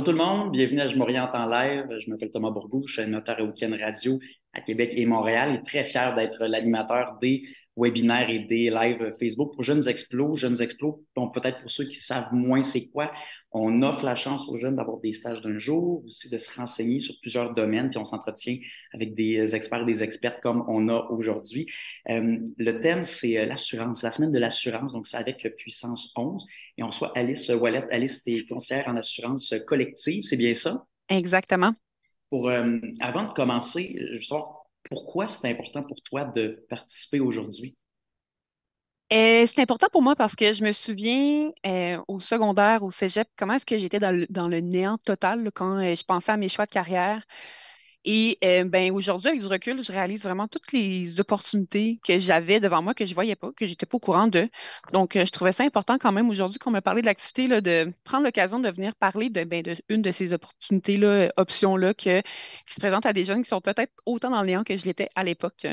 Bonjour tout le monde, bienvenue à Je m'oriente en live. Je m'appelle Thomas Bourgou, je suis animateur à Weekend Radio à Québec et Montréal et très fier d'être l'animateur des webinaires et des lives Facebook pour Jeunes Explos. Jeunes Explos, peut-être pour ceux qui savent moins c'est quoi, on offre la chance aux jeunes d'avoir des stages d'un jour, aussi de se renseigner sur plusieurs domaines, puis on s'entretient avec des experts et des expertes comme on a aujourd'hui. Euh, le thème, c'est euh, l'assurance, la semaine de l'assurance, donc c'est avec Puissance 11. Et on reçoit Alice Wallet. Alice, tu es en assurance collective, c'est bien ça? Exactement. Pour, euh, avant de commencer, je veux savoir, pourquoi c'est important pour toi de participer aujourd'hui? Euh, c'est important pour moi parce que je me souviens euh, au secondaire, au cégep, comment est-ce que j'étais dans, le néant total quand euh, je pensais à mes choix de carrière. Et euh, ben, aujourd'hui, avec du recul, je réalise vraiment toutes les opportunités que j'avais devant moi, que je ne voyais pas, que je n'étais pas au courant d'eux. Donc, euh, je trouvais ça important quand même aujourd'hui qu'on me parlait de l'activité, de prendre l'occasion de venir parler de, ben, de une de ces opportunités-là, euh, options-là, que, qui se présentent à des jeunes qui sont peut-être autant dans le néant que je l'étais à l'époque.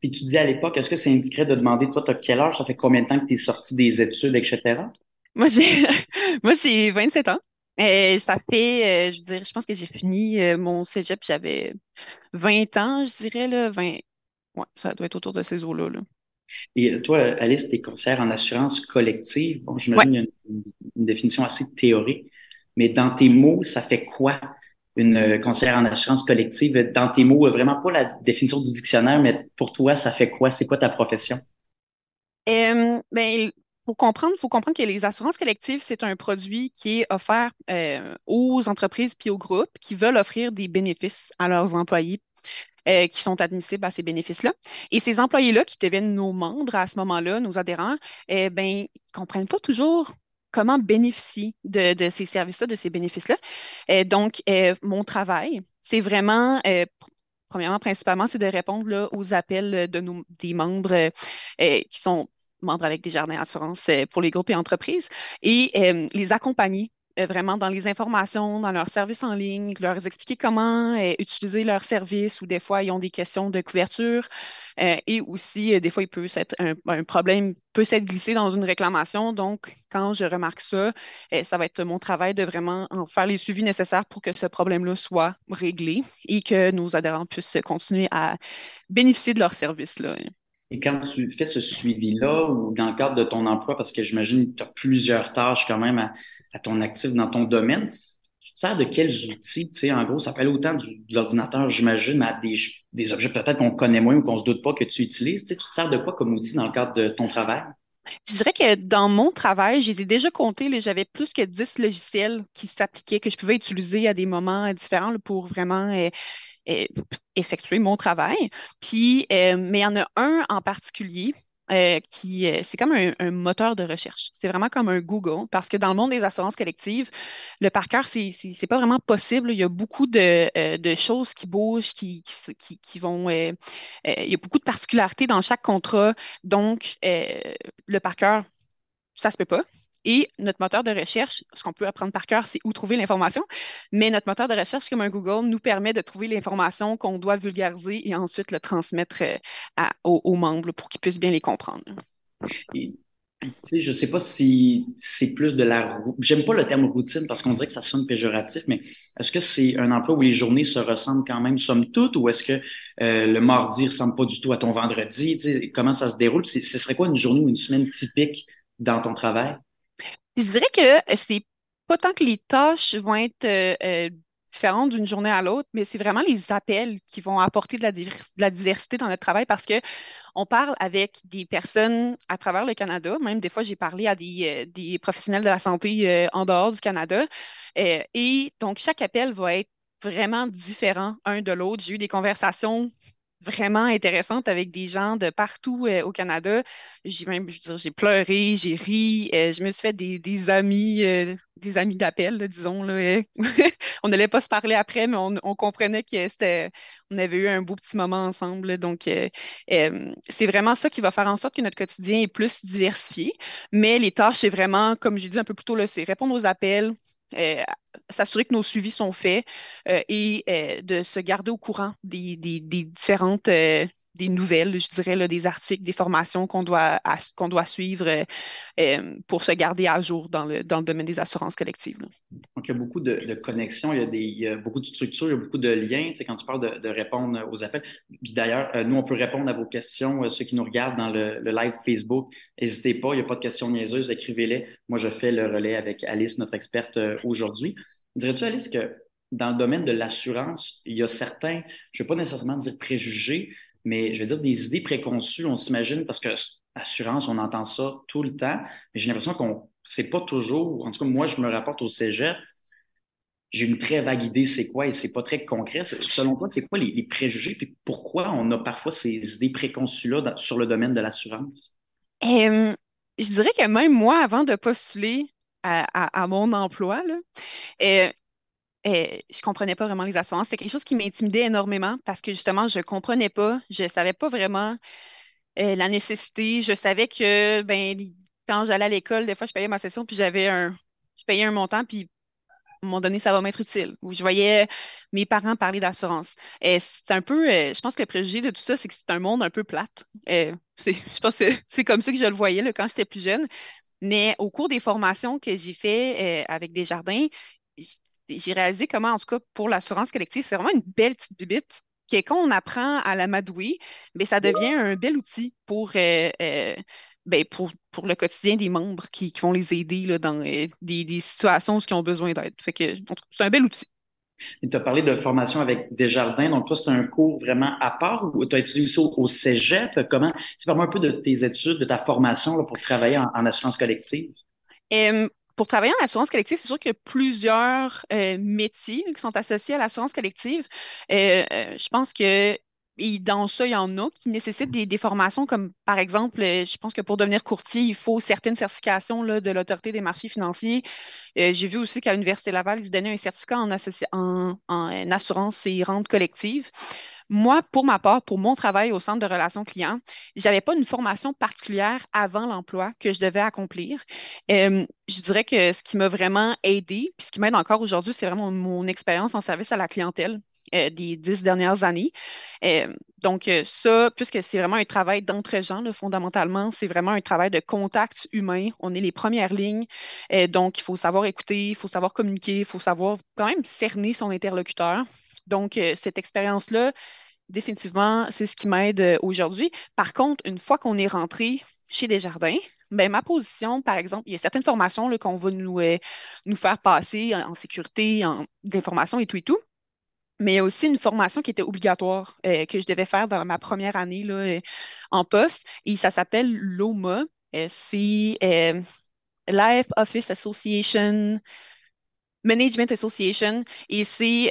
Puis tu dis à l'époque, est-ce que c'est indiscret de demander, toi, tu as quel âge, ça fait combien de temps que tu es sorti des études, etc.? Moi, j'ai, moi, j'ai 27 ans et euh, ça fait, euh, je dirais, je pense que j'ai fini euh, mon cégep, j'avais 20 ans, je dirais, là, 20. ça doit être autour de ces eaux-là. Et toi, Alice, tes conseillère en assurance collective, bon, j'imagine ouais. une, une définition assez théorique, mais dans tes mots, ça fait quoi une conseillère en assurance collective? Dans tes mots, vraiment pas la définition du dictionnaire, mais pour toi, ça fait quoi? C'est quoi ta profession? Euh, ben, comprendre, il faut comprendre que les assurances collectives, c'est un produit qui est offert euh, aux entreprises puis aux groupes qui veulent offrir des bénéfices à leurs employés euh, qui sont admissibles à ces bénéfices-là. Et ces employés-là qui deviennent nos membres à ce moment-là, nos adhérents, eh ben, ils ne comprennent pas toujours comment bénéficier de, ces services-là, de ces bénéfices-là. Euh, donc, mon travail, c'est vraiment premièrement, principalement, c'est de répondre aux appels de nos, des membres qui sont membres avec jardins Assurance euh, pour les groupes et entreprises, et euh, les accompagner euh, vraiment dans les informations, dans leurs services en ligne, leur expliquer comment utiliser leurs services ou des fois ils ont des questions de couverture et aussi des fois il peut être un, problème peut s'être glissé dans une réclamation. Donc quand je remarque ça, ça va être mon travail de vraiment en faire les suivis nécessaires pour que ce problème-là soit réglé et que nos adhérents puissent continuer à bénéficier de leurs services. Là. Et quand tu fais ce suivi-là ou dans le cadre de ton emploi, parce que j'imagine que tu as plusieurs tâches quand même à, ton actif dans ton domaine, tu te sers de quels outils? Tu sais, en gros, ça peut autant de l'ordinateur, j'imagine, à des, objets peut-être qu'on connaît moins ou qu'on se doute pas que tu utilises. Tu, te sers de quoi comme outil dans le cadre de ton travail? Je dirais que dans mon travail, j'ai déjà compté, j'avais plus que 10 logiciels qui s'appliquaient, que je pouvais utiliser à des moments différents pour vraiment euh, euh, effectuer mon travail. Puis, euh, mais il y en a un en particulier euh, qui c'est comme un, moteur de recherche. C'est vraiment comme un Google parce que dans le monde des assurances collectives, le par cœur, c'est, c'est, pas vraiment possible. Il y a beaucoup de, choses qui bougent, qui, qui, vont. il y a beaucoup de particularités dans chaque contrat. Donc, le par cœur, ça se peut pas. Et notre moteur de recherche, ce qu'on peut apprendre par cœur, c'est où trouver l'information. Mais notre moteur de recherche, comme un Google, nous permet de trouver l'information qu'on doit vulgariser et ensuite le transmettre euh, aux, membres pour qu'ils puissent bien les comprendre. je ne sais pas si c'est plus de la J'aime pas le terme routine parce qu'on dirait que ça sonne péjoratif, mais est-ce que c'est un emploi où les journées se ressemblent quand même, somme toute, ou est-ce que euh, le mardi ne ressemble pas du tout à ton vendredi? comment ça se déroule? Ce serait quoi une journée ou une semaine typique dans ton travail? je dirais que euh, c'est pas tant que les tâches vont être euh, euh, différentes d'une journée à l'autre, mais c'est vraiment les appels qui vont apporter de la, diversité dans notre travail parce qu'on parle avec des personnes à travers le Canada. Même des fois, j'ai parlé à des, professionnels de la santé en dehors du Canada. et donc, chaque appel va être vraiment différent un de l'autre. J'ai eu des conversations vraiment intéressante avec des gens de partout euh, au Canada. J'ai même, je veux dire, j'ai pleuré, j'ai ri, euh, je me suis fait des, amis, euh, des amis d'appel, disons. Là, on n'allait pas se parler après, mais on, comprenait que c'était, on avait eu un beau petit moment ensemble. donc, c'est vraiment ça qui va faire en sorte que notre quotidien est plus diversifié. Mais les tâches, c'est vraiment, comme j'ai dit un peu plus tôt, c'est répondre aux appels, euh, s'assurer que nos suivis sont faits euh, et euh, de se garder au courant des différentes des nouvelles, je dirais, des articles, des formations qu'on doit, qu'on doit suivre euh, euh, pour se garder à jour dans le, dans le domaine des assurances collectives. Donc, il y a beaucoup de, connexions, il y, a des, beaucoup de structures, il y a beaucoup de liens. Tu quand tu parles de, répondre aux appels, puis d'ailleurs, euh, nous, on peut répondre à vos questions, ceux qui nous regardent dans le, live Facebook. N'hésitez pas, il n'y a pas de questions niaiseuses, écrivez-les. Moi, je fais le relais avec Alice, notre experte aujourd'hui. Dirais-tu, Alice, que dans le domaine de l'assurance, il y a certains, je ne vais pas nécessairement dire préjugés, mais je veux dire, des idées préconçues, on s'imagine, parce que assurance, on entend ça tout le temps, mais j'ai l'impression qu'on ne sait pas toujours, en tout cas, moi, je me rapporte au cégep, j'ai une très vague idée c'est quoi et c'est pas très concret. Selon toi, c'est quoi les, préjugés puis pourquoi on a parfois ces idées préconçues-là sur le domaine de l'assurance? je dirais que même moi, avant de postuler à, mon emploi, là, euh, je eh, je comprenais pas vraiment les assurances. C'était quelque chose qui m'intimidait énormément parce que justement, je ne comprenais pas, je ne savais pas vraiment euh, la nécessité. Je savais que ben, quand j'allais à l'école, des fois, je payais ma session, puis j'avais un. Je payais un montant, puis à un moment donné, ça va m'être utile. Ou je voyais mes parents parler d'assurance. Et eh, c'est un peu, euh, je pense que le préjugé de tout ça, c'est que c'est un monde un peu plate. Et eh, je pense que c'est comme ça que je le voyais quand j'étais plus jeune. Mais au cours des formations que j'ai fait euh, avec des jardins, j'ai réalisé comment, en tout cas, pour l'assurance collective, c'est vraiment une belle petite bibite qui quand on apprend à l'amadouer, mais ça devient un bel outil pour, euh, euh, ben, pour, pour le quotidien des membres qui, vont les aider là, dans euh, des, situations où ils ont besoin d'aide. que c'est un bel outil. Tu as parlé de formation avec Desjardins. Donc, toi, c'est un cours vraiment à part ou tu as étudié aussi au, cégep? Comment? C'est vraiment un peu de tes études, de ta formation pour travailler en, assurance collective pour travailler en assurance collective, c'est sûr qu'il y a plusieurs euh, métiers qui sont associés à l'assurance collective. Euh, euh, je pense que dans ça, il y en a qui nécessitent des, formations comme, par exemple, je pense que pour devenir courtier, il faut certaines certifications de l'autorité des marchés financiers. J'ai vu aussi qu'à l'Université Laval, ils donnaient un certificat en, en assurance et rente collectives. Moi, pour ma part, pour mon travail au centre de relations clients, je n'avais pas une formation particulière avant l'emploi que je devais accomplir. je dirais que ce qui m'a vraiment aidé, puis ce qui m'aide encore aujourd'hui, c'est vraiment mon expérience en service à la clientèle euh, des dix dernières années. donc, euh, ça, puisque c'est vraiment un travail d'entre gens, fondamentalement, c'est vraiment un travail de contact humain. On est les premières lignes. Euh, donc, il faut savoir écouter, il faut savoir communiquer, il faut savoir quand même cerner son interlocuteur. Donc, euh, cette expérience-là, définitivement, c'est ce qui m'aide euh, aujourd'hui. Par contre, une fois qu'on est rentré chez Desjardins, ben, ma position, par exemple, il y a certaines formations qu'on va nous, euh, nous faire passer en, sécurité, en d'information et tout et tout. Mais il y a aussi une formation qui était obligatoire que je devais faire dans ma première année là, en poste. Et ça s'appelle l'OMA. c'est Life Office Association Management Association, ici,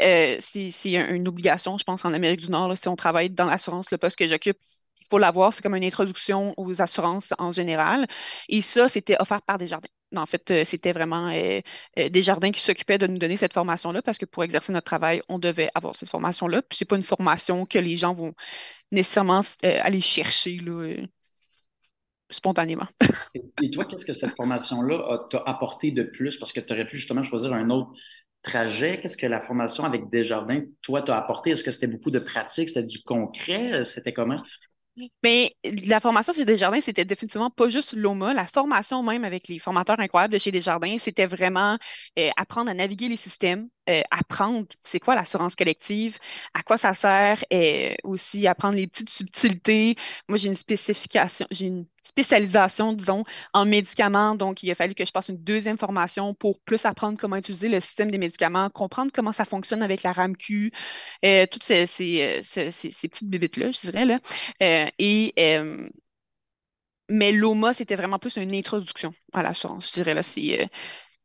c'est, euh, une obligation, je pense, en Amérique du Nord, si on travaille dans l'assurance, le poste que j'occupe, il faut l'avoir, c'est comme une introduction aux assurances en général. Et ça, c'était offert par des jardins. En fait, euh, c'était vraiment euh, des jardins qui s'occupaient de nous donner cette formation-là parce que pour exercer notre travail, on devait avoir cette formation-là. Puis n'est pas une formation que les gens vont nécessairement aller chercher là, spontanément. Et toi, qu'est-ce que cette formation-là euh, t'a apporté de plus? Parce que tu aurais pu justement choisir un autre trajet. Qu'est-ce que la formation avec Desjardins, toi, t'a apporté? Est-ce que c'était beaucoup de pratique? C'était du concret? C'était comment? Mais la formation chez Desjardins, c'était définitivement pas juste l'OMA. La formation même avec les formateurs incroyables de chez Desjardins, c'était vraiment euh, apprendre à naviguer les systèmes, euh, apprendre c'est quoi l'assurance collective, à quoi ça sert, et euh, aussi apprendre les petites subtilités. Moi, j'ai une spécification, j'ai une spécialisation, disons, en médicaments. Donc, il a fallu que je passe une deuxième formation pour plus apprendre comment utiliser le système des médicaments, comprendre comment ça fonctionne avec la RAMQ, euh, toutes ces, petites bibites-là, je dirais. Là. et mais l'OMA, c'était vraiment plus une introduction à l'assurance, je dirais. Là, c'est,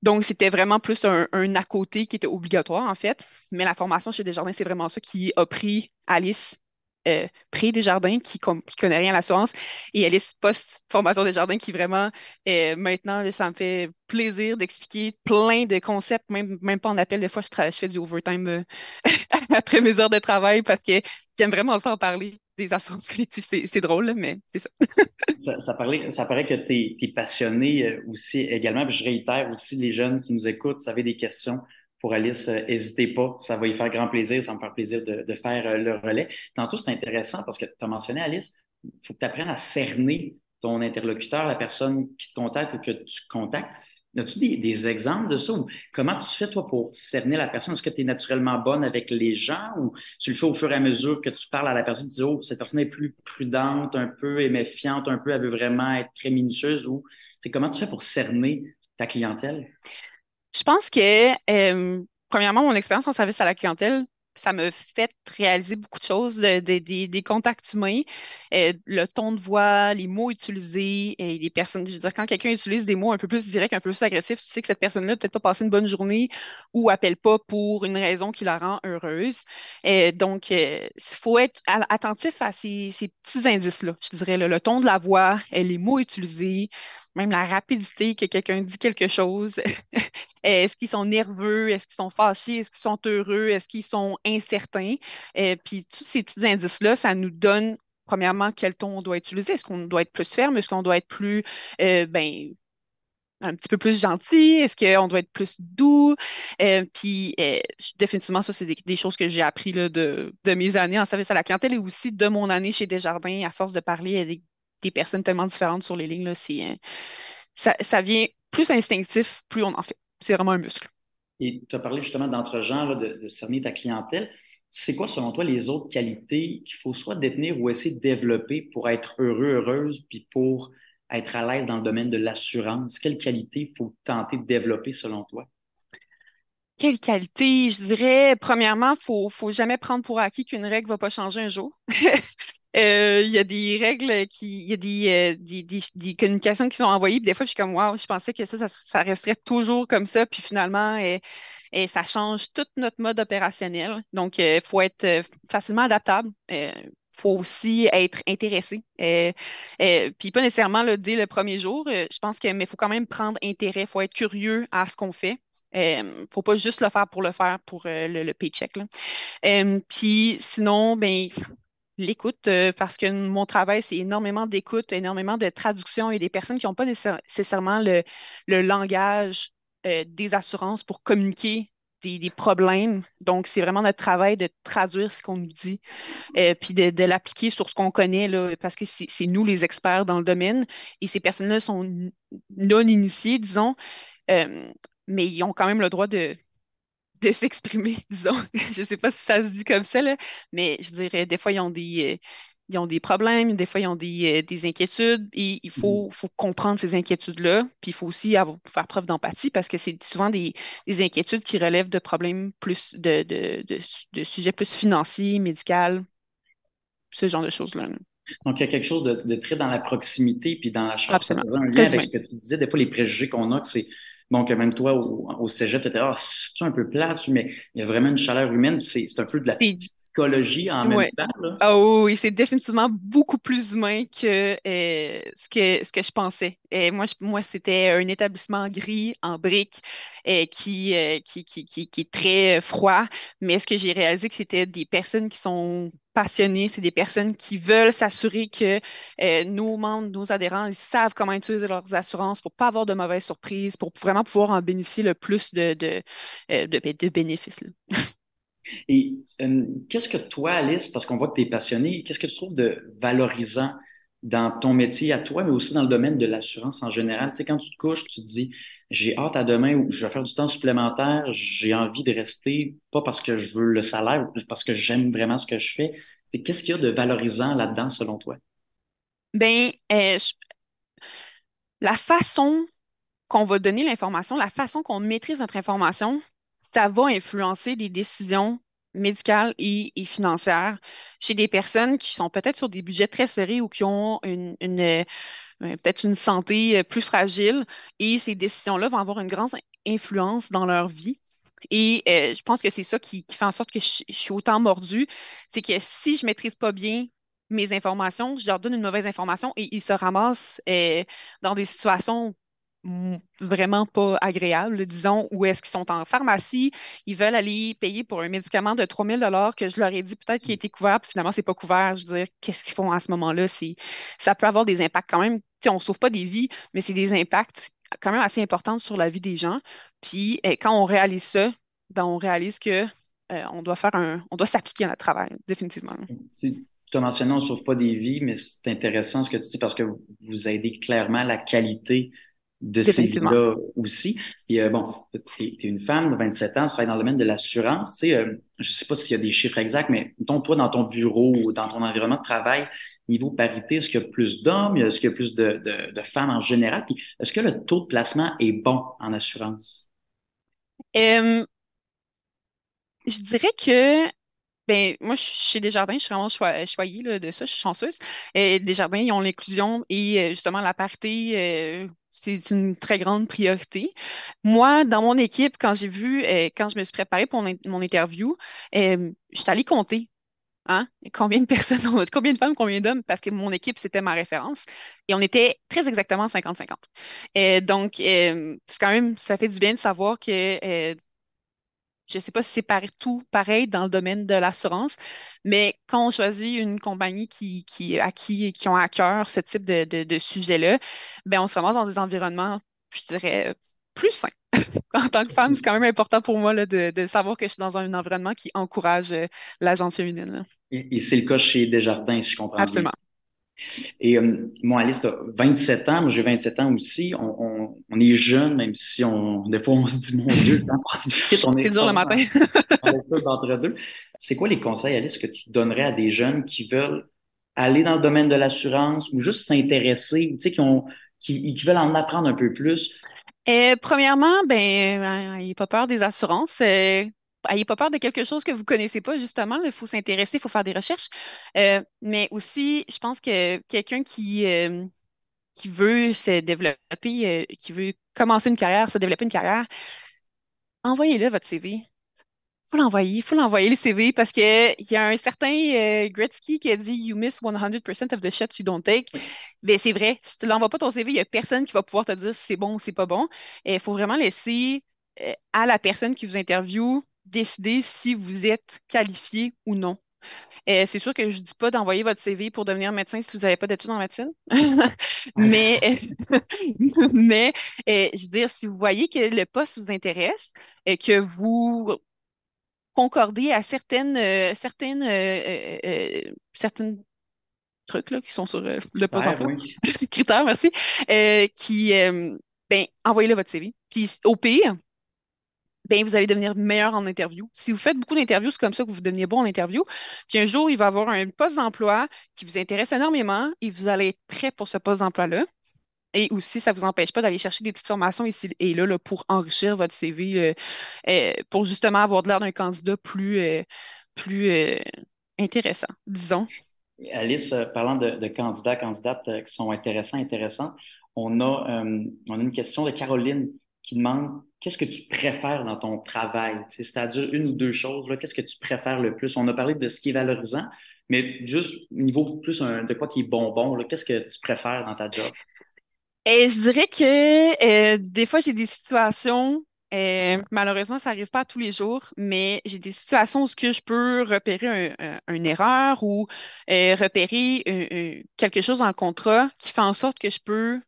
donc, c'était vraiment plus un, à côté qui était obligatoire, en fait. Mais la formation chez Desjardins, c'est vraiment ça qui a pris Alice euh, des desjardins qui ne connaît rien à l'assurance, et Alice post-formation Desjardins, qui vraiment, euh, maintenant, ça me fait plaisir d'expliquer plein de concepts, même, pas en appel. Des fois, je, fais du overtime euh, après mes heures de travail parce que j'aime vraiment ça en parler des assurances collectives. C'est drôle, mais c'est ça. ça. paraît que tu es, passionné euh, aussi également. je réitère aussi les jeunes qui nous écoutent, si vous avez des questions pour Alice, euh, n'hésitez pas. Ça va y faire grand plaisir. Ça va me faire plaisir de, de faire euh, le relais. Tantôt, c'est intéressant parce que tu as mentionné, Alice, il faut que tu apprennes à cerner ton interlocuteur, la personne qui te contacte ou que tu contactes. As-tu des, exemples de ça? comment tu fais, toi, pour cerner la personne? Est-ce que tu es naturellement bonne avec les gens ou tu le fais au fur et à mesure que tu parles à la personne? Tu dis, oh, cette personne est plus prudente, un peu méfiante, un peu, elle veut vraiment être très minutieuse. Ou, comment tu fais pour cerner ta clientèle? Je pense que, euh, premièrement, mon expérience en service à la clientèle ça me fait réaliser beaucoup de choses, euh, des, contacts humains, euh, le ton de voix, les mots utilisés, et les personnes. Je veux dire, quand quelqu'un utilise des mots un peu plus directs, un peu plus agressifs, tu sais que cette personne-là peut-être pas passé une bonne journée ou appelle pas pour une raison qui la rend heureuse. Euh, donc, il faut être attentif à ces, petits indices-là, je dirais, le ton de la voix, les mots utilisés, même la rapidité que quelqu'un dit quelque chose. est-ce qu'ils sont nerveux? Est-ce qu'ils sont fâchés? Est-ce qu'ils sont heureux? Est-ce qu'ils sont incertains? Et euh, puis tous ces petits indices-là, ça nous donne, premièrement, quel ton on doit utiliser. Est-ce qu'on doit être plus ferme? Est-ce qu'on doit être plus, euh, ben, un petit peu plus gentil? Est-ce qu'on doit être plus doux? Euh, puis, définitivement, ça, c'est des, des, choses que j'ai appris là, de, de, mes années en service à la clientèle et aussi de mon année chez Desjardins, à force de parler avec des personnes tellement différentes sur les lignes. Là, euh, ça, vient plus instinctif, plus on en fait. C'est vraiment un muscle. Et tu as parlé justement d'entre-gens, de, cerner ta clientèle. C'est quoi, selon toi, les autres qualités qu'il faut soit détenir ou essayer de développer pour être heureux, heureuse, puis pour être à l'aise dans le domaine de l'assurance? Quelles qualités faut tenter de développer, selon toi? Quelle qualité? Je dirais, premièrement, il faut, faut jamais prendre pour acquis qu'une règle ne va pas changer un jour. Euh, il y a des règles qui. Il y a des, euh, des, communications qui sont envoyées. des fois, je suis comme Waouh, je pensais que ça, ça, resterait toujours comme ça. Puis finalement, et, euh, ça change tout notre mode opérationnel. Donc, il faut être facilement adaptable Il faut aussi être intéressé. puis pas nécessairement dès le premier jour, je pense que, mais il faut quand même prendre intérêt, il faut être curieux à ce qu'on fait. Il ne faut pas juste le faire pour le faire, pour le, le, paycheck. puis sinon, ben, l'écoute, euh, parce que mon travail, c'est énormément d'écoute, énormément de traduction et des personnes qui n'ont pas nécessairement le, langage euh, des assurances pour communiquer des, problèmes. Donc, c'est vraiment notre travail de traduire ce qu'on nous dit, euh, puis de, l'appliquer sur ce qu'on connaît, là, parce que c'est nous les experts dans le domaine, et ces personnes-là sont non initiées, disons mais ils ont quand même le droit de, de s'exprimer, disons. je ne sais pas si ça se dit comme ça, mais je dirais, des fois, ils ont des, euh, ils ont des problèmes, des fois, ils ont des, euh, inquiétudes, et il mm. faut, comprendre ces inquiétudes-là, puis il faut aussi faire preuve d'empathie, parce que c'est souvent des, inquiétudes qui relèvent de problèmes plus, de, sujets plus financiers, médicaux, ce genre de choses-là. donc, il y a quelque chose de, très dans la proximité puis dans la chance. Absolument. Un tu disais, des fois, les préjugés qu'on a, c'est donc, euh, même toi, au, au cégep, étais ah, un peu plat, mais il y a vraiment une chaleur humaine. C'est un peu de la psychologie en même temps. oh, oui, c'est définitivement beaucoup plus humain que, euh, ce, que ce que je pensais. Et moi, moi c'était un établissement gris en briques euh, qui, qui, qui, qui, est très froid. Mais ce que j'ai réalisé, que c'était des personnes qui sont passionnés, c'est des personnes qui veulent s'assurer que euh, nos membres, nos adhérents, ils savent comment utiliser leurs assurances pour ne pas avoir de mauvaises surprises, pour vraiment pouvoir en bénéficier le plus de, euh, bénéfices. Et euh, qu'est-ce que toi, Alice, parce qu'on voit que tu es passionnée, qu'est-ce que tu trouves de valorisant dans ton métier à toi, mais aussi dans le domaine de l'assurance en général. Tu sais, quand tu te couches, tu te dis j'ai hâte à demain ou je vais faire du temps supplémentaire, j'ai envie de rester, pas parce que je veux le salaire, parce que j'aime vraiment ce que je fais. Qu'est-ce qu'il y a de valorisant là-dedans selon toi? Bien, euh, la façon qu'on va donner l'information, la façon qu'on maîtrise notre information, ça va influencer des décisions médicales et, financières financière chez des personnes qui sont peut-être sur des budgets très serrés ou qui ont une, euh, euh, peut-être une santé euh, plus fragile et ces décisions-là vont avoir une grande influence dans leur vie. Et je pense que c'est ça qui, fait en sorte que je, suis autant mordue, c'est que si je ne maîtrise pas bien mes informations, je leur donne une mauvaise information et ils se ramassent dans des situations vraiment pas agréable, disons, ou est-ce qu'ils sont en pharmacie, ils veulent aller payer pour un médicament de 3000 dollars que je leur ai dit peut-être qu'il mm. était couvert, puis finalement, c'est pas couvert. Je veux dire, qu'est-ce qu'ils font à ce moment-là? Ça peut avoir des impacts quand même. on ne sauve pas des vies, mais c'est des impacts quand même assez importants sur la vie des gens. Puis eh, quand on réalise ça, ben, on réalise que eh, on doit faire on doit s'appliquer à notre travail, définitivement. Tu as mentionné on ne sauve pas des vies, mais c'est intéressant ce que tu dis parce que vous aidez clairement la qualité de ces vies-là aussi. Puis euh, bon, tu es, une femme de 27 ans, tu travailles dans le domaine de l'assurance. Tu sais, euh, je sais pas s'il y a des chiffres exacts, mais mettons, toi, dans ton bureau ou dans ton environnement de travail, niveau parité, est-ce qu'il y a plus d'hommes, est-ce qu'il y a plus de, femmes en général? Puis est-ce que le taux de placement est bon en assurance? je dirais que ben, moi, je suis chez Desjardins, je suis vraiment choyée de ça, je suis chanceuse. Et Desjardins, ils ont l'inclusion et euh, justement la parité, c'est une très grande priorité. Moi, dans mon équipe, quand j'ai vu, euh, quand je me suis préparée pour mon, interview, euh, je suis allée compter. Hein, combien de personnes, combien de femmes, combien d'hommes, parce que mon équipe, c'était ma référence. Et on était très exactement 50-50. donc, euh, c'est quand même, ça fait du bien de savoir que je ne sais pas si c'est partout tout pareil dans le domaine de l'assurance, mais quand on choisit une compagnie qui, qui, à qui, qui ont à cœur ce type de, sujet-là, ben on se ramasse dans des environnements, je dirais, plus sains. en tant que femme, c'est quand même important pour moi de, savoir que je suis dans un environnement qui encourage euh, l'agence féminine. Et, c'est le cas chez Desjardins, si je comprends Absolument. Et euh, moi, Alice, as 27 ans, moi j'ai 27 ans aussi. On, est jeune, même si on, des fois on se dit, mon Dieu, C'est dur le matin. C'est quoi les conseils, Alice, que tu donnerais à des jeunes qui veulent aller dans le domaine de l'assurance ou juste s'intéresser, tu sais, qui, ont, qui, veulent en apprendre un peu plus? Et euh, premièrement, ben, euh, il a pas peur des assurances. Ayez ah, pas peur de quelque chose que vous ne connaissez pas, justement. Il faut s'intéresser, il faut faire des recherches. Euh, mais aussi, je pense que quelqu'un qui, euh, qui veut se développer, euh, qui veut commencer une carrière, se développer une carrière, envoyez-le votre CV. Il Faut l'envoyer, il faut l'envoyer le CV parce qu'il y a un certain Gretzky qui a dit You miss 100% of the shots you don't take. Mais ben, c'est vrai, si tu l'envoies pas ton CV, il n'y a personne qui va pouvoir te dire si c'est bon ou c'est pas bon. Il faut vraiment laisser à la personne qui vous interviewe décider si vous êtes qualifié ou non. Euh, c'est sûr que je ne dis pas d'envoyer votre CV pour devenir médecin si vous n'avez pas d'études en médecine. mais mais euh, je veux dire, si vous voyez que le poste vous intéresse et euh, que vous concordez à certaines, certaines, certaines trucs là, qui sont sur le poste en critères, merci, qui, ben, envoyez-le votre CV. Puis au pire, ben, vous allez devenir meilleur en interview. Si vous faites beaucoup d'interviews, c'est comme ça que vous devenez bon en interview. Puis un jour, il va y avoir un poste d'emploi qui vous intéresse énormément et vous allez être prêt pour ce poste d'emploi-là. Et aussi, ça ne vous empêche pas d'aller chercher des petites formations ici et là, pour enrichir votre CV, euh, euh, pour justement avoir de l'air d'un candidat plus, euh, plus intéressant, disons. Alice, parlant de, candidats, candidates qui sont intéressants, intéressants, on a, on a une question de Caroline qui demande qu'est-ce que tu préfères dans ton travail? C'est-à-dire une ou deux choses, qu'est-ce que tu préfères le plus? On a parlé de ce qui est valorisant, mais juste au niveau plus de quoi qui est bonbon, qu'est-ce que tu préfères dans ta job? Et eh, je dirais que euh, des fois, j'ai des situations, euh, malheureusement, ça n'arrive pas tous les jours, mais j'ai des situations où je peux repérer une erreur ou euh, repérer quelque chose en contrat qui fait en sorte que je peux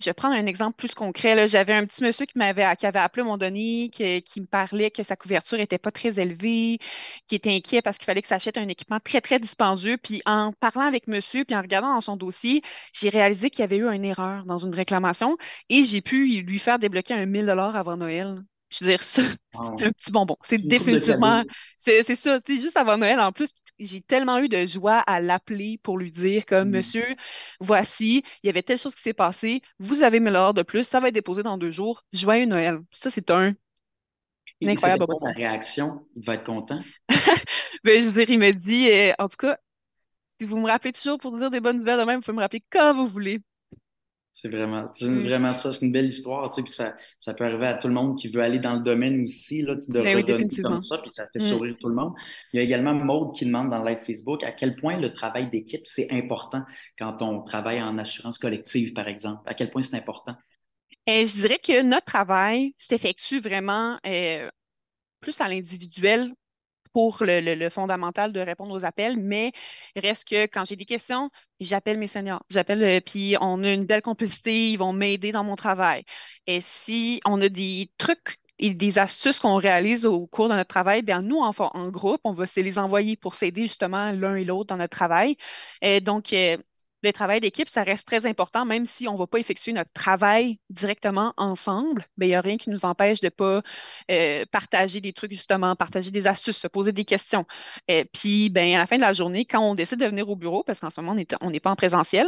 je vais prendre un exemple plus concret. J'avais un petit monsieur qui m'avait qui avait appelé mon Denis, donné, qui, me parlait que sa couverture n'était pas très élevée, qui était inquiet parce qu'il fallait que s'achète un équipement très, très dispendieux. Puis en parlant avec monsieur, puis en regardant dans son dossier, j'ai réalisé qu'il y avait eu une erreur dans une réclamation et j'ai pu lui faire débloquer un 1000 avant Noël. Je veux dire, ça, c'est un petit bonbon. C'est définitivement. C'est ça, c'est juste avant Noël en plus j'ai tellement eu de joie à l'appeler pour lui dire comme, mmh. monsieur, voici, il y avait telle chose qui s'est passée, vous avez mis l'ordre de plus, ça va être déposé dans deux jours, joyeux Noël. Ça, c'est un incroyable. sa réaction, il va être content. ben, je veux dire, il me dit, euh, en tout cas, si vous me rappelez toujours pour dire des bonnes nouvelles de même, vous pouvez me rappeler quand vous voulez. C'est mm. vraiment, ça, c'est une belle histoire, tu sais, ça, ça peut arriver à tout le monde qui veut aller dans le domaine aussi, là, tu de ben redonner comme ça, puis ça fait mm. sourire tout le monde. Il y a également Maude qui demande dans le live Facebook à quel point le travail d'équipe, c'est important quand on travaille en assurance collective, par exemple, à quel point c'est important. Euh, je dirais que notre travail s'effectue vraiment euh, plus à l'individuel pour le, fondamental de répondre aux appels, mais il reste que quand j'ai des questions, j'appelle mes seniors, j'appelle, euh, puis on a une belle complicité, ils vont m'aider dans mon travail. Et si on a des trucs et des astuces qu'on réalise au cours de notre travail, bien nous, en, en groupe, on va se les envoyer pour s'aider justement l'un et l'autre dans notre travail. Et donc, euh, le travail d'équipe, ça reste très important, même si on ne va pas effectuer notre travail directement ensemble. Mais ben, il n'y a rien qui nous empêche de ne pas euh, partager des trucs, justement, partager des astuces, se poser des questions. Et euh, puis, ben, à la fin de la journée, quand on décide de venir au bureau, parce qu'en ce moment, on n'est pas en présentiel,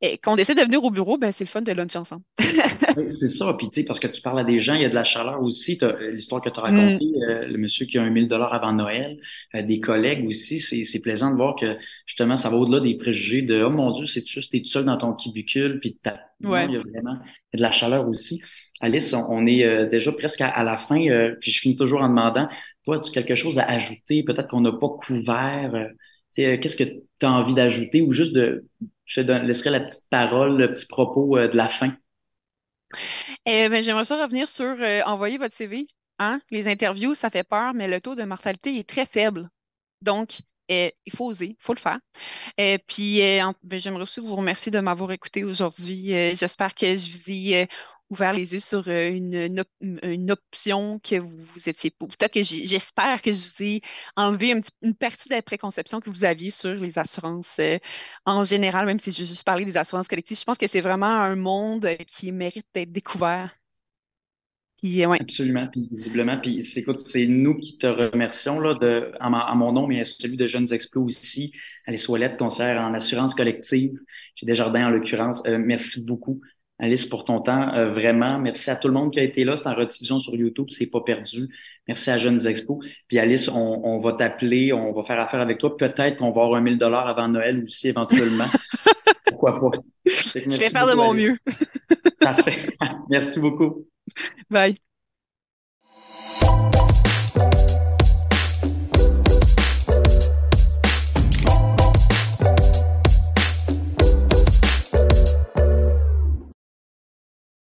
et on décide de venir au bureau, ben, c'est le fun de lunch ensemble. c'est ça. Puis, tu sais, parce que tu parles à des gens, il y a de la chaleur aussi. Euh, l'histoire que tu as mm. racontée, euh, le monsieur qui a un 1000 avant Noël, euh, des collègues aussi, c'est plaisant de voir que, justement, ça va au-delà des préjugés de Oh mon Dieu, c'est juste, t'es tout seul dans ton cubicule, puis t'as. Ouais. Il y a vraiment de la chaleur aussi. Alice, on, est déjà presque à, la fin, puis je finis toujours en demandant Toi, as-tu quelque chose à ajouter Peut-être qu'on n'a pas couvert. Qu'est-ce que tu as envie d'ajouter ou juste de je te laisserai la petite parole, le petit propos euh, de la fin. Eh ben, j'aimerais ça revenir sur euh, envoyer votre CV. Hein. Les interviews, ça fait peur, mais le taux de mortalité est très faible. Donc, euh, il faut oser, il faut le faire. Et puis, ben, j'aimerais aussi vous remercier de m'avoir écouté aujourd'hui. J'espère que je vous ai ouvert les yeux sur euh, une, option que vous, étiez pour. Peut-être que j'espère que je vous ai enlevé une partie de la préconception que vous aviez sur les assurances euh, en général, même si j'ai juste parlé des assurances collectives. Je pense que c'est vraiment un monde euh, qui mérite d'être découvert. Absolument, puis visiblement. Puis écoute, c'est nous qui te remercions là, de, à, mon nom, mais à celui de Jeunes Explos aussi, à les Soilettes, concert en assurance collective, chez Desjardins en l'occurrence. merci beaucoup Alice, pour ton temps. Euh, vraiment, merci à tout le monde qui a été là. C'est en rediffusion sur YouTube, c'est pas perdu. Merci à Jeunes Expos. Puis Alice, on, va t'appeler, on va faire affaire avec toi. Peut-être qu'on va avoir un 1000 dollars avant Noël aussi, éventuellement. Pourquoi pas? Je vais faire de mon mieux. Parfait. merci beaucoup. Bye.